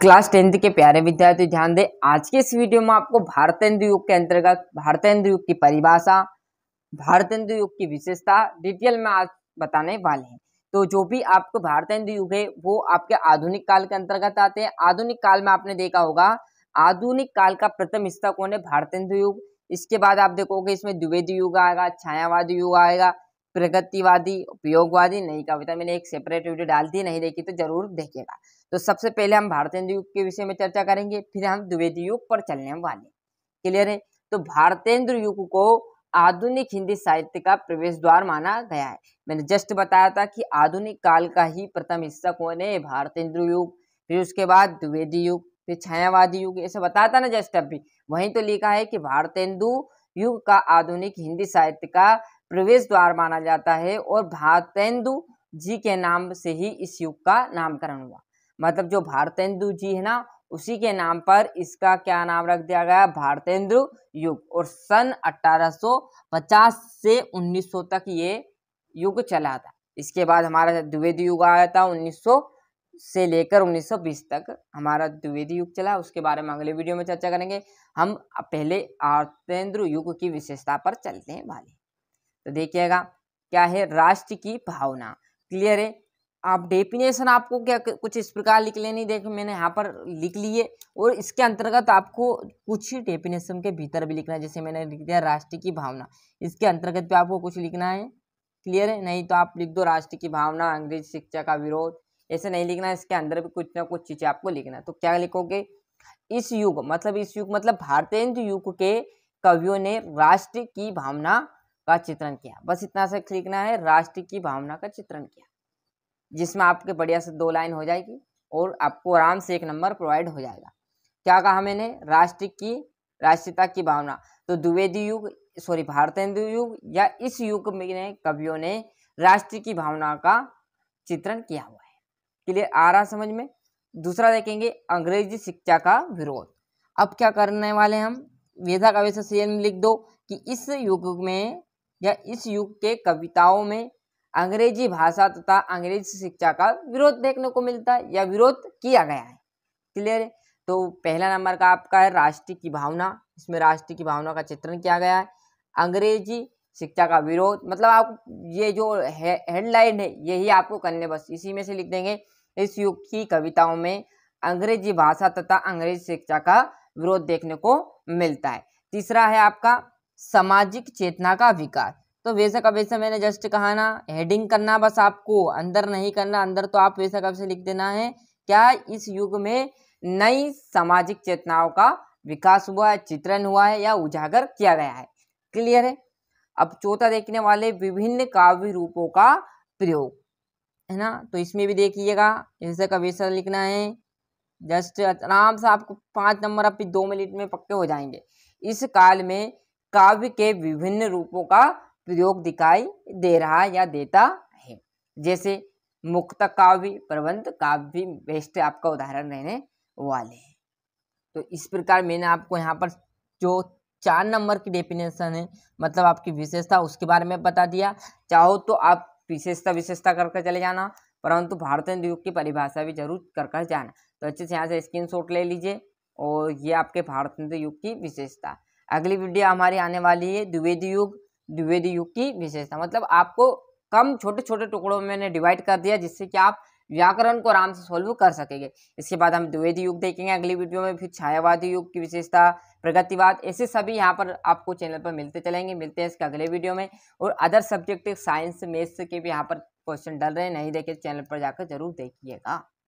class tenth के प्यारे विद्यार्थी ध्यान दें आज के इस वीडियो में आपको भारतेंदु युग के अंतर्गत भारतेंदु युग की परिभाषा भारतेंदु युग की विशेषता डिटेल में आज बताने वाले हैं तो जो भी आपको भारतेंदु युग है वो आपके आधुनिक काल के अंतर्गत आते हैं आधुनिक काल में आपने देखा होगा आधुनिक काल का प्रथम हिस्सा कौन है भारतेंदु युग इसके बाद आप देखोगे इसमें द्विवेदी युग आएगा छायावादी युग आएगा प्रगतिवादी उपयोगवादी नई कविता मैंने एक सेपरेट वीडियो डाल दी नहीं देखी तो जरूर देखिएगा तो सबसे पहले हम भारत युग के विषय में चर्चा करेंगे फिर हम द्विवेदी युग पर चलने वाले क्लियर है तो भारतेंद्र युग को आधुनिक हिंदी साहित्य का प्रवेश द्वार माना गया है मैंने जस्ट बताया था कि आधुनिक काल का ही प्रथम हिस्सा कौन है भारतेंद्र युग फिर उसके बाद द्विवेदी युग फिर छायावादी युग ऐसे था ना जस्ट अभी वहीं तो लिखा है कि भारतेंदु युग का आधुनिक हिंदी साहित्य का प्रवेश द्वार माना जाता है और भारतेंदु जी के नाम से ही इस युग का नामकरण हुआ मतलब जो भारतेंदु जी है ना उसी के नाम पर इसका क्या नाम रख दिया गया भारतेंदु युग और सन 1850 से 1900 तक ये युग चला था इसके बाद हमारा द्विवेदी युग आया था 1900 से लेकर 1920 तक हमारा द्विवेदी युग चला उसके बारे में अगले वीडियो में चर्चा करेंगे हम पहले आर्तेंद्र युग की विशेषता पर चलते हैं भाई तो देखिएगा क्या है राष्ट्र की भावना क्लियर है आप डेफिनेशन आपको क्या कुछ इस प्रकार लिख लेनी देखो मैंने यहाँ पर लिख लिए और इसके अंतर्गत आपको कुछ ही डेफिनेशन के भीतर भी लिखना है जैसे मैंने लिख दिया राष्ट्र की भावना इसके अंतर्गत भी आपको कुछ लिखना है क्लियर है नहीं तो आप लिख दो राष्ट्र की भावना अंग्रेज शिक्षा का विरोध ऐसे नहीं लिखना है इसके अंदर भी कुछ ना कुछ चीज़ें आपको लिखना है तो क्या लिखोगे इस युग मतलब इस युग मतलब भारतीय युग के कवियों ने राष्ट्र की भावना का चित्रण किया बस इतना सा लिखना है राष्ट्र की भावना का चित्रण किया जिसमें आपके बढ़िया से दो लाइन हो जाएगी और आपको आराम से एक नंबर प्रोवाइड हो जाएगा क्या कहा मैंने राष्ट्र की राष्ट्रीयता की भावना तो द्विवेदी युग सॉरी भारतेंदु युग या इस युग में कवियों ने राष्ट्र की भावना का चित्रण किया हुआ है क्लियर आ रहा समझ में दूसरा देखेंगे अंग्रेजी शिक्षा का विरोध अब क्या करने वाले हम वेधा कवि से लिख दो कि इस युग में या इस युग के कविताओं में अंग्रेजी भाषा तथा अंग्रेजी शिक्षा का विरोध देखने को मिलता है या विरोध किया गया है क्लियर है तो पहला नंबर का आपका है राष्ट्र की भावना इसमें राष्ट्र की भावना का चित्रण किया गया है अंग्रेजी शिक्षा का विरोध मतलब आप ये जो हेडलाइन है यही आपको करने बस इसी में से लिख देंगे इस युग की कविताओं में अंग्रेजी भाषा तथा अंग्रेजी शिक्षा का विरोध देखने को मिलता है तीसरा है आपका सामाजिक चेतना का विकास तो वैसे का वैसे मैंने जस्ट कहा ना हेडिंग करना बस आपको अंदर नहीं करना अंदर तो आप वैसे कब से लिख देना है क्या इस युग में नई सामाजिक चेतनाओं का विकास हुआ है चित्रण हुआ है या उजागर किया गया है क्लियर है अब चौथा देखने वाले विभिन्न काव्य रूपों का प्रयोग है ना तो इसमें भी देखिएगा जैसे का वैसा लिखना है जस्ट आराम से आपको पांच नंबर आप दो मिनट में पक्के हो जाएंगे इस काल में काव्य के विभिन्न रूपों का प्रयोग दिखाई दे रहा या देता है जैसे मुक्त काव्य प्रबंध काव्य बेस्ट आपका उदाहरण रहने वाले हैं तो इस प्रकार मैंने आपको यहाँ पर जो चार नंबर की डेफिनेशन है मतलब आपकी विशेषता उसके बारे में बता दिया चाहो तो आप विशेषता विशेषता करके चले जाना परंतु भारतीय उद्योग की परिभाषा भी जरूर कर कर जाना तो अच्छे से यहाँ से स्क्रीन शॉट ले लीजिए और ये आपके भारतीय युग की विशेषता अगली वीडियो हमारी आने वाली है द्विवेदी युग द्विवेदी युग की विशेषता मतलब आपको कम छोटे छोटे टुकड़ों में डिवाइड कर दिया जिससे कि आप व्याकरण को आराम से सोल्व कर सकेंगे इसके बाद हम द्विवेदी युग देखेंगे अगली वीडियो में फिर छायावादी युग की विशेषता प्रगतिवाद ऐसे सभी यहाँ पर आपको चैनल पर मिलते चलेंगे मिलते हैं इसके अगले वीडियो में और अदर सब्जेक्ट साइंस मैथ्स के भी यहाँ पर क्वेश्चन डल रहे हैं नहीं देखे चैनल तो पर जाकर जरूर देखिएगा